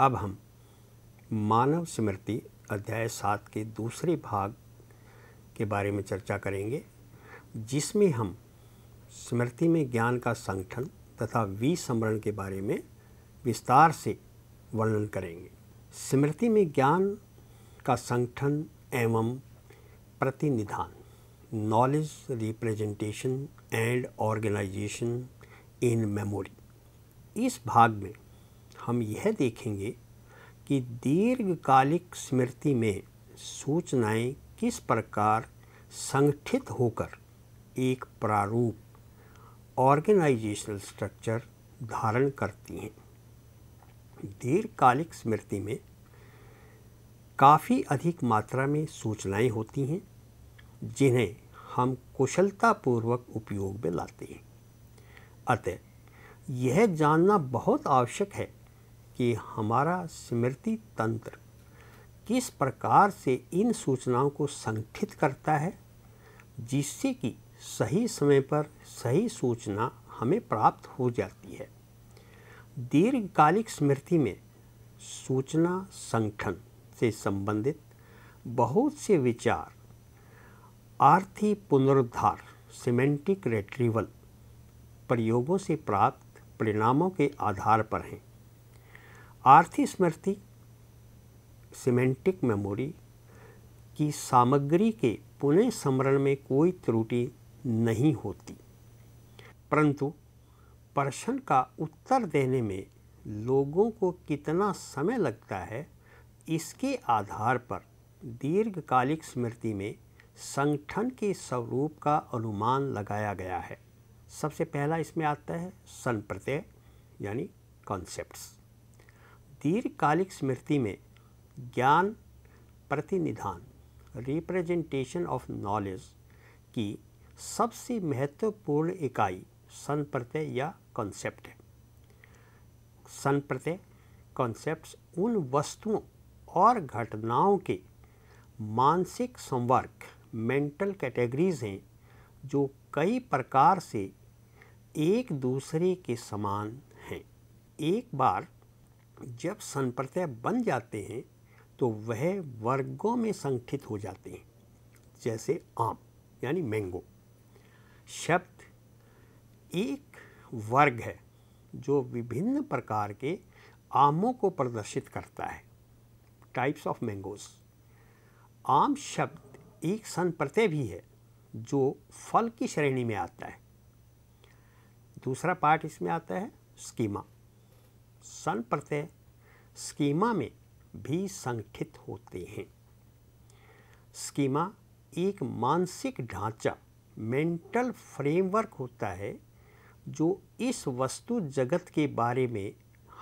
अब हम मानव स्मृति अध्याय सात के दूसरे भाग के बारे में चर्चा करेंगे जिसमें हम स्मृति में ज्ञान का संगठन तथा विसमरण के बारे में विस्तार से वर्णन करेंगे स्मृति में ज्ञान का संगठन एवं प्रतिनिधान knowledge representation and organisation in memory इस भाग में हम यह देखेंगे कि दीर्घकालिक स्मृति में सूचनाएं किस प्रकार संगठित होकर एक प्रारूप ऑर्गेनाइजेशनल स्ट्रक्चर धारण करती हैं दीर्घकालिक स्मृति में काफ़ी अधिक मात्रा में सूचनाएं होती हैं जिन्हें हम कुशलतापूर्वक उपयोग में लाते हैं अतः यह जानना बहुत आवश्यक है कि हमारा स्मृति तंत्र किस प्रकार से इन सूचनाओं को संगठित करता है जिससे कि सही समय पर सही सूचना हमें प्राप्त हो जाती है दीर्घकालिक स्मृति में सूचना संगठन से संबंधित बहुत से विचार आर्थिक पुनरुद्धार सिमेंटिक रेट्रीवल प्रयोगों से प्राप्त परिणामों के आधार पर हैं आर्थिक स्मृति सिमेंटिक मेमोरी की सामग्री के पुनः स्मरण में कोई त्रुटि नहीं होती परंतु प्रश्न का उत्तर देने में लोगों को कितना समय लगता है इसके आधार पर दीर्घकालिक स्मृति में संगठन के स्वरूप का अनुमान लगाया गया है सबसे पहला इसमें आता है सन प्रत्यय यानी कॉन्सेप्ट्स दीर्घकालिक स्मृति में ज्ञान प्रतिनिधान रिप्रेजेंटेशन ऑफ नॉलेज की सबसे महत्वपूर्ण इकाई संप्रत्यय या कॉन्सेप्ट है संप्रत्यय कॉन्सेप्ट उन वस्तुओं और घटनाओं के मानसिक संवर्क मेंटल कैटेगरीज हैं जो कई प्रकार से एक दूसरे के समान हैं एक बार जब संप्रत्यय बन जाते हैं तो वह वर्गों में संगठित हो जाते हैं जैसे आम यानी मैंगो शब्द एक वर्ग है जो विभिन्न प्रकार के आमों को प्रदर्शित करता है टाइप्स ऑफ मैंगोज आम शब्द एक संप्रत्यय भी है जो फल की श्रेणी में आता है दूसरा पार्ट इसमें आता है स्कीमा सन प्रत्यय स्कीमा में भी संगठित होते हैं स्कीमा एक मानसिक ढांचा मेंटल फ्रेमवर्क होता है जो इस वस्तु जगत के बारे में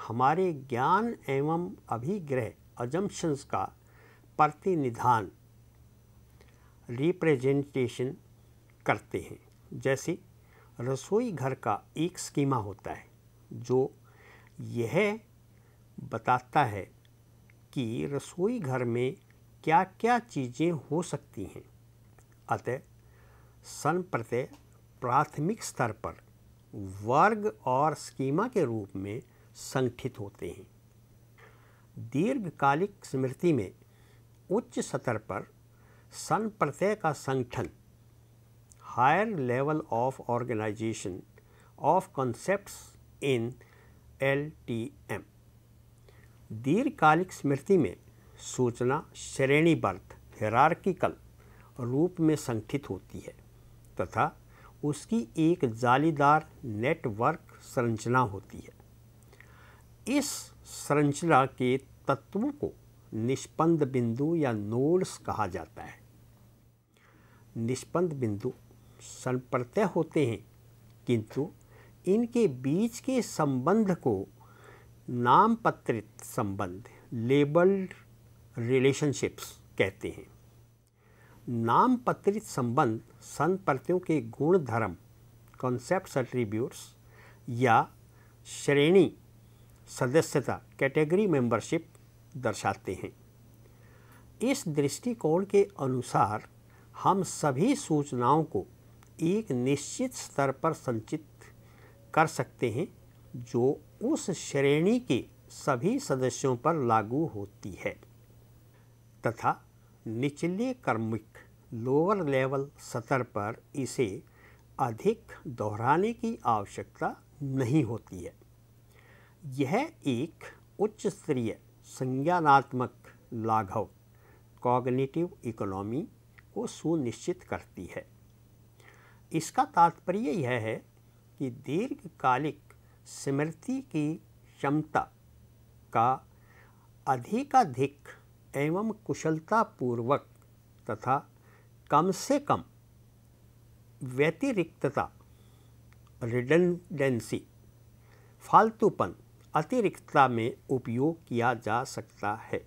हमारे ज्ञान एवं अभिग्रह अजम्पन्स का प्रतिनिधान रिप्रेजेंटेशन करते हैं जैसे रसोई घर का एक स्कीमा होता है जो यह बताता है कि रसोई घर में क्या क्या चीज़ें हो सकती हैं अतः सन प्रत्यय प्राथमिक स्तर पर वर्ग और स्कीमा के रूप में संगठित होते हैं दीर्घकालिक स्मृति में उच्च स्तर पर सन प्रत्यय का संगठन higher level of organisation of concepts in L T M दीर्घकालिक स्मृति में सूचना श्रेणीबद्ध हेरार्किकल रूप में संगठित होती है तथा उसकी एक जालीदार नेटवर्क संरचना होती है इस संरचना के तत्वों को निष्पंद बिंदु या नोड्स कहा जाता है निष्पंद बिंदु संप्रत्यय होते हैं किंतु इनके बीच के संबंध को नाम पत्रित संबंध लेबल्ड रिलेशनशिप्स कहते हैं नाम पत्रित संबंध संप्रतियों के गुण धर्म कॉन्सेप्ट एट्रीब्यूट्स या श्रेणी सदस्यता कैटेगरी मेंबरशिप दर्शाते हैं इस दृष्टिकोण के अनुसार हम सभी सूचनाओं को एक निश्चित स्तर पर संचित कर सकते हैं जो उस श्रेणी के सभी सदस्यों पर लागू होती है तथा निचले कर्मिक लोअर लेवल सतर पर इसे अधिक दोहराने की आवश्यकता नहीं होती है यह एक उच्च स्तरीय संज्ञानात्मक लाघव कॉग्निटिव इकोनॉमी को सुनिश्चित करती है इसका तात्पर्य यह है कि दीर्घकालिक स्मृति की क्षमता का अधिकाधिक एवं कुशलतापूर्वक तथा कम से कम व्यतिरिक्तता रिडेंडेंसी फालतूपन अतिरिक्तता में उपयोग किया जा सकता है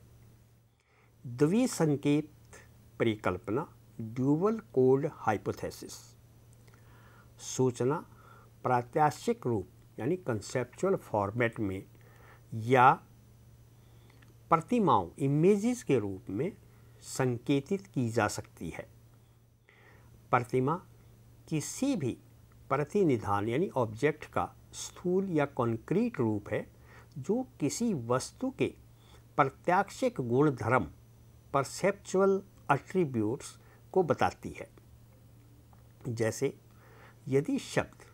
द्विसंकेत परिकल्पना ड्यूबल कोड हाइपोथेसिस सूचना प्रात्याशिक रूप यानी कंसेप्चुअल फॉर्मेट में या प्रतिमाओं इमेजेस के रूप में संकेतित की जा सकती है प्रतिमा किसी भी प्रतिनिधान यानी ऑब्जेक्ट का स्थूल या कॉन्क्रीट रूप है जो किसी वस्तु के प्रत्याक्षिक गुणधर्म परसेप्चुअल अट्रीब्यूट्स को बताती है जैसे यदि शब्द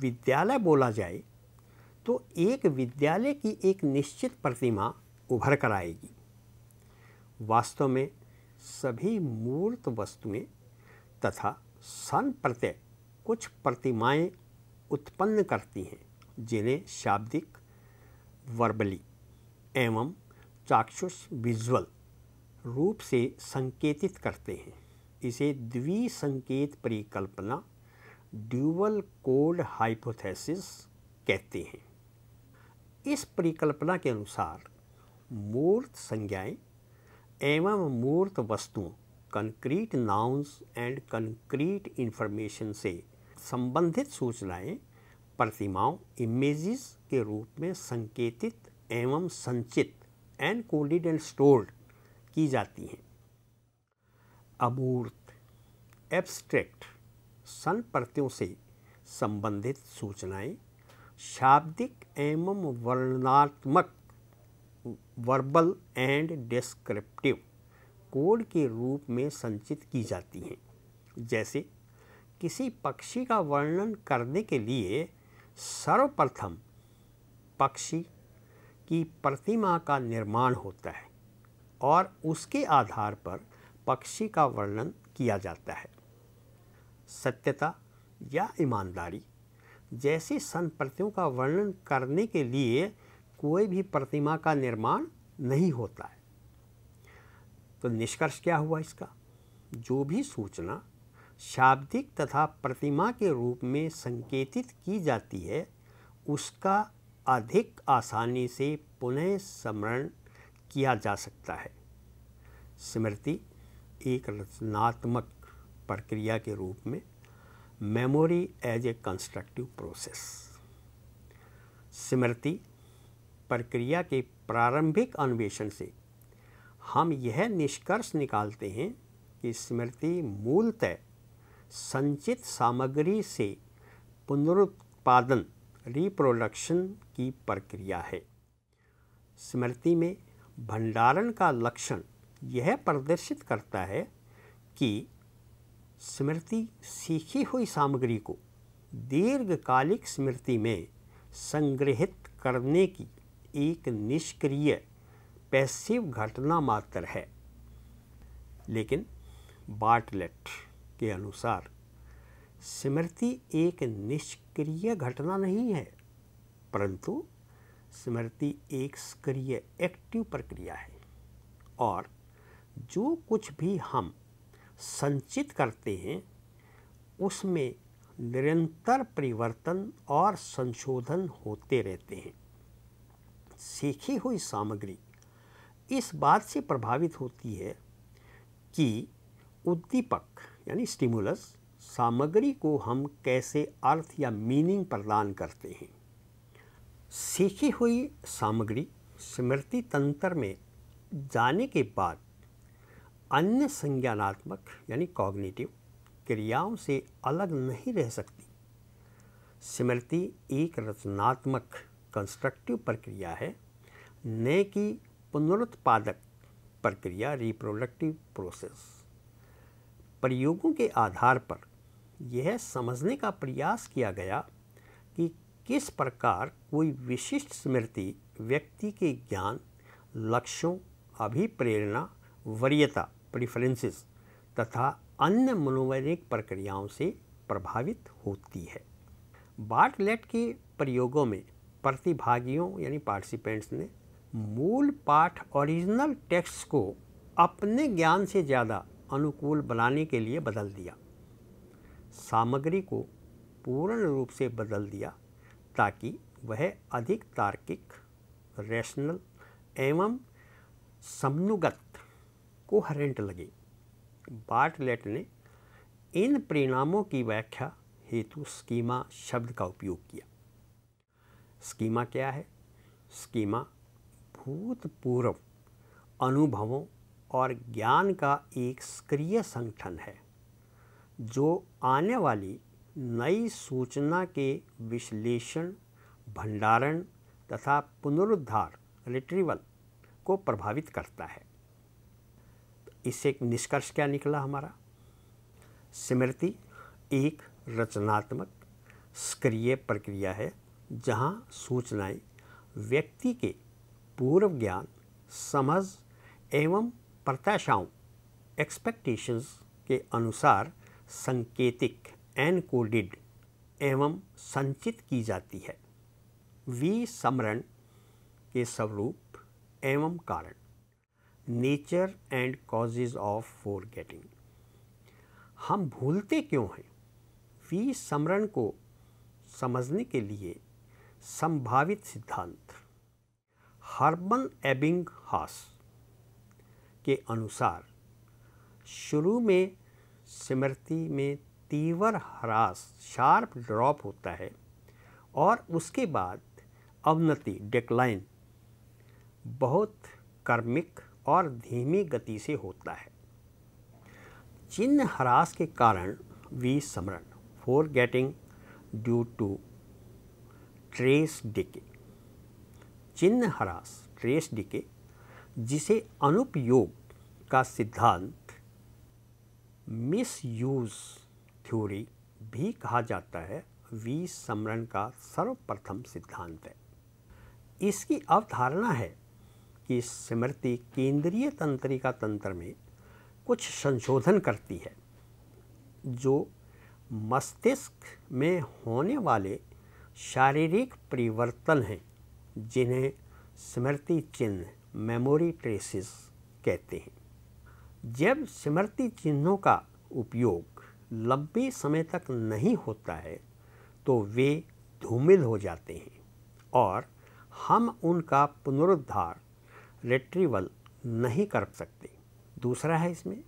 विद्यालय बोला जाए तो एक विद्यालय की एक निश्चित प्रतिमा उभर कर आएगी वास्तव में सभी मूर्त वस्तुएं तथा सन प्रत्यय कुछ प्रतिमाएं उत्पन्न करती हैं जिन्हें शाब्दिक वर्बली एवं चाक्षुष विजुअल रूप से संकेतित करते हैं इसे द्विसंकेत परिकल्पना ड्यूबल कोड हाइपोथेसिस कहते हैं इस परिकल्पना के अनुसार मूर्त संज्ञाएं एवं मूर्त वस्तुओं concrete nouns and concrete information से संबंधित सूचनाएं प्रतिमाओं इमेजेस के रूप में संकेतित एवं संचित एंड कोडिड एंड स्टोर्ड की जाती हैं अमूर्त एब्स्ट्रैक्ट संप्रतियों से संबंधित सूचनाएं शाब्दिक एवं वर्णात्मक वर्बल एंड डिस्क्रिप्टिव कोड के रूप में संचित की जाती हैं जैसे किसी पक्षी का वर्णन करने के लिए सर्वप्रथम पक्षी की प्रतिमा का निर्माण होता है और उसके आधार पर पक्षी का वर्णन किया जाता है सत्यता या ईमानदारी जैसी संप्रतियों का वर्णन करने के लिए कोई भी प्रतिमा का निर्माण नहीं होता है तो निष्कर्ष क्या हुआ इसका जो भी सूचना शाब्दिक तथा प्रतिमा के रूप में संकेतित की जाती है उसका अधिक आसानी से पुनः स्मरण किया जा सकता है स्मृति एक रचनात्मक प्रक्रिया के रूप में memory as a constructive process स्मृति प्रक्रिया के प्रारंभिक अन्वेषण से हम यह निष्कर्ष निकालते हैं कि स्मृति मूलतः संचित सामग्री से पुनरुत्पादन रिप्रोडक्शन की प्रक्रिया है स्मृति में भंडारण का लक्षण यह प्रदर्शित करता है कि स्मृति सीखी हुई सामग्री को दीर्घकालिक स्मृति में संग्रहित करने की एक निष्क्रिय पैसिव घटना मात्र है लेकिन बार्टलेट के अनुसार स्मृति एक निष्क्रिय घटना नहीं है परंतु स्मृति एक सक्रिय एक्टिव प्रक्रिया है और जो कुछ भी हम संचित करते हैं उसमें निरंतर परिवर्तन और संशोधन होते रहते हैं सीखी हुई सामग्री इस बात से प्रभावित होती है कि उद्दीपक यानी स्टिमुलस सामग्री को हम कैसे अर्थ या मीनिंग प्रदान करते हैं सीखी हुई सामग्री स्मृति तंत्र में जाने के बाद अन्य संज्ञानात्मक यानी कॉग्निटिव क्रियाओं से अलग नहीं रह सकती स्मृति एक रचनात्मक कंस्ट्रक्टिव प्रक्रिया है न कि पुनरुत्पादक प्रक्रिया रिप्रोडक्टिव प्रोसेस प्रयोगों के आधार पर यह समझने का प्रयास किया गया कि किस प्रकार कोई विशिष्ट स्मृति व्यक्ति के ज्ञान लक्ष्यों अभिप्रेरणा वरीयता प्रिफरेंसेस तथा अन्य मनोवैज्ञानिक प्रक्रियाओं से प्रभावित होती है बार्टलेट के प्रयोगों में प्रतिभागियों यानी पार्टिसिपेंट्स ने मूल पाठ ओरिजिनल टेक्स्ट को अपने ज्ञान से ज़्यादा अनुकूल बनाने के लिए बदल दिया सामग्री को पूर्ण रूप से बदल दिया ताकि वह अधिक तार्किक रैशनल एवं समनुगत कोहरेंट लगे बार्टलेट ने इन परिणामों की व्याख्या हेतु स्कीमा शब्द का उपयोग किया स्कीमा क्या है स्कीमा भूतपूर्व अनुभवों और ज्ञान का एक सक्रिय संगठन है जो आने वाली नई सूचना के विश्लेषण भंडारण तथा पुनरुद्धार रिट्रीवल को प्रभावित करता है इससे एक निष्कर्ष क्या निकला हमारा स्मृति एक रचनात्मक सक्रिय प्रक्रिया है जहाँ सूचनाएं व्यक्ति के पूर्व ज्ञान समझ एवं प्रत्याशाओं एक्सपेक्टेशंस के अनुसार संकेतिक एनकोडिड एवं संचित की जाती है वी समरण के स्वरूप एवं कारण nature and causes of forgetting हम भूलते क्यों हैं वी समरण को समझने के लिए संभावित सिद्धांत हर्बन एबिंग हास के अनुसार शुरू में स्मृति में तीव्र ह्रास शार्प ड्रॉप होता है और उसके बाद अवनति डेक्लाइन बहुत कर्मिक और धीमी गति से होता है चिन्ह ह्रास के कारण विस्मरण forgetting due to trace decay चिन्ह ह्रास ट्रेस डिके जिसे अनुपयोग का सिद्धांत मिस यूज थ्योरी भी कहा जाता है विस्मरण का सर्वप्रथम सिद्धांत है इसकी अवधारणा है की स्मृति केंद्रीय तंत्रिका तंत्र में कुछ संशोधन करती है जो मस्तिष्क में होने वाले शारीरिक परिवर्तन हैं जिन्हें स्मृति चिन्ह मेमोरी ट्रेसेस कहते हैं जब स्मृति चिन्हों का उपयोग लंबे समय तक नहीं होता है तो वे धूमिल हो जाते हैं और हम उनका पुनरुद्धार रिट्रीवल नहीं कर सकते दूसरा है इसमें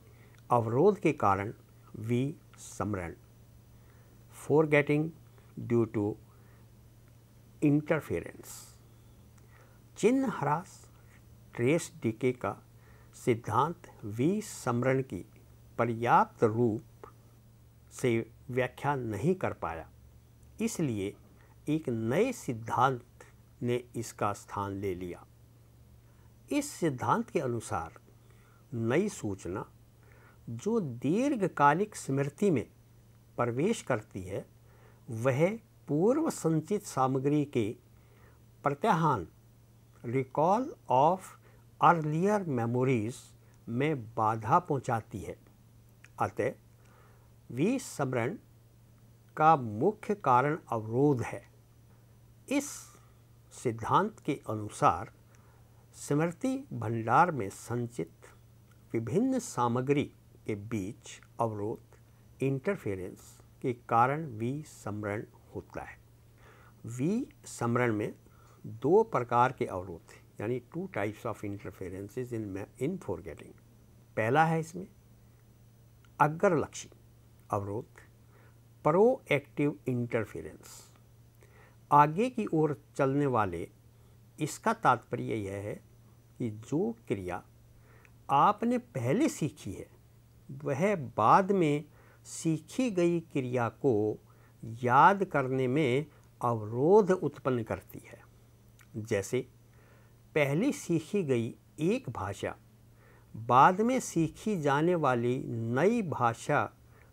अवरोध के कारण वी समरण forgetting due to interference चिन्ह ह्रास ट्रेस डीके का सिद्धांत वी समरण की पर्याप्त रूप से व्याख्या नहीं कर पाया इसलिए एक नए सिद्धांत ने इसका स्थान ले लिया इस सिद्धांत के अनुसार नई सूचना जो दीर्घकालिक स्मृति में प्रवेश करती है वह पूर्व संचित सामग्री के प्रत्याहान रिकॉल ऑफ अर्लियर मेमोरीज में बाधा पहुंचाती है अतः विस्मरण का मुख्य कारण अवरोध है इस सिद्धांत के अनुसार स्मृति भंडार में संचित विभिन्न सामग्री के बीच अवरोध इंटरफेरेंस के कारण वी समरण होता है वी समरण में दो प्रकार के अवरोध हैं यानी two types of interferences in in forgetting पहला है इसमें अग्रलक्षी अवरोध प्रोएक्टिव इंटरफेरेंस आगे की ओर चलने वाले इसका तात्पर्य यह है कि जो क्रिया आपने पहले सीखी है वह बाद में सीखी गई क्रिया को याद करने में अवरोध उत्पन्न करती है जैसे पहले सीखी गई एक भाषा बाद में सीखी जाने वाली नई भाषा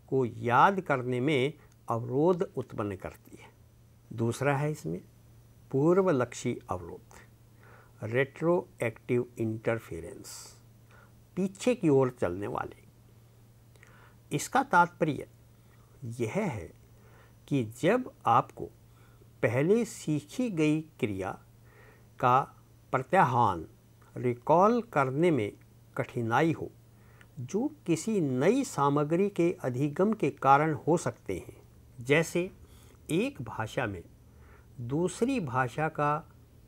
को याद करने में अवरोध उत्पन्न करती है दूसरा है इसमें पूर्वलक्षी अवरोध रेट्रोएक्टिव इंटरफेरेंस पीछे की ओर चलने वाले इसका तात्पर्य यह है कि जब आपको पहले सीखी गई क्रिया का प्रत्याहान रिकॉल करने में कठिनाई हो जो किसी नई सामग्री के अधिगम के कारण हो सकते हैं जैसे एक भाषा में दूसरी भाषा का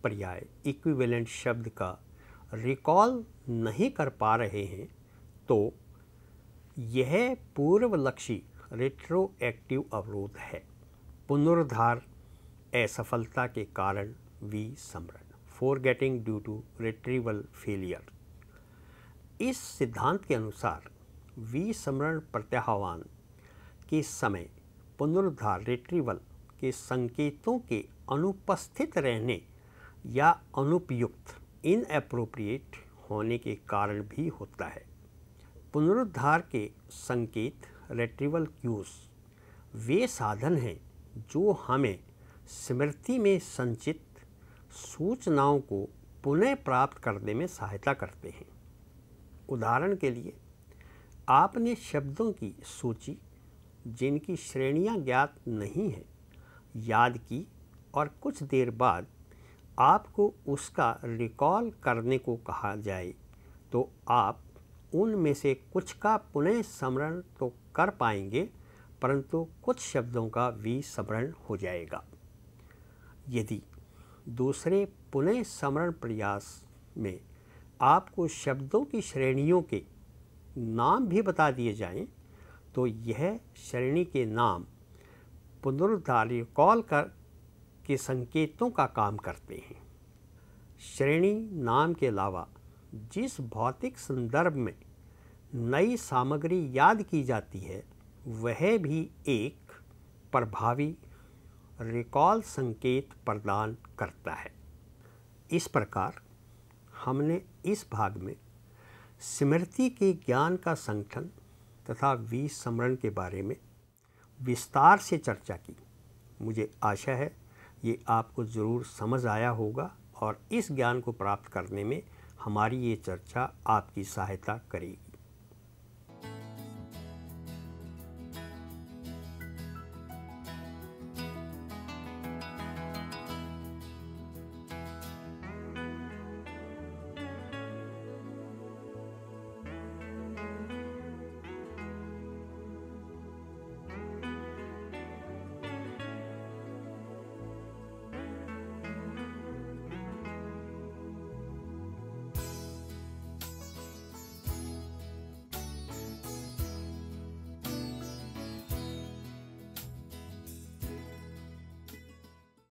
पर्याय इक्विवेलेंट शब्द का रिकॉल नहीं कर पा रहे हैं तो यह पूर्वलक्षी रेट्रोएक्टिव अवरोध है पुनर्धार असफलता के कारण वी समरण forgetting due to retrieval failure इस सिद्धांत के अनुसार वी समरण प्रत्याहवान के समय पुनरुद्धार रिट्रीवल के संकेतों के अनुपस्थित रहने या अनुपयुक्त इनएप्रोप्रिएट होने के कारण भी होता है पुनरुद्धार के संकेत रेट्रिवल क्यूज वे साधन हैं जो हमें स्मृति में संचित सूचनाओं को पुनः प्राप्त करने में सहायता करते हैं उदाहरण के लिए आपने शब्दों की सूची जिनकी श्रेणियां ज्ञात नहीं हैं याद की और कुछ देर बाद आपको उसका रिकॉल करने को कहा जाए तो आप उनमें से कुछ का पुनः स्मरण तो कर पाएंगे परंतु कुछ शब्दों का भी स्मरण हो जाएगा यदि दूसरे पुनः स्मरण प्रयास में आपको शब्दों की श्रेणियों के नाम भी बता दिए जाएं तो यह श्रेणी के नाम पुनरुद्धार कॉल कर के संकेतों का काम करते हैं श्रेणी नाम के अलावा जिस भौतिक संदर्भ में नई सामग्री याद की जाती है वह भी एक प्रभावी रिकॉल संकेत प्रदान करता है इस प्रकार हमने इस भाग में स्मृति के ज्ञान का संगठन तथा विस्मरण के बारे में विस्तार से चर्चा की मुझे आशा है ये आपको ज़रूर समझ आया होगा और इस ज्ञान को प्राप्त करने में हमारी ये चर्चा आपकी सहायता करेगी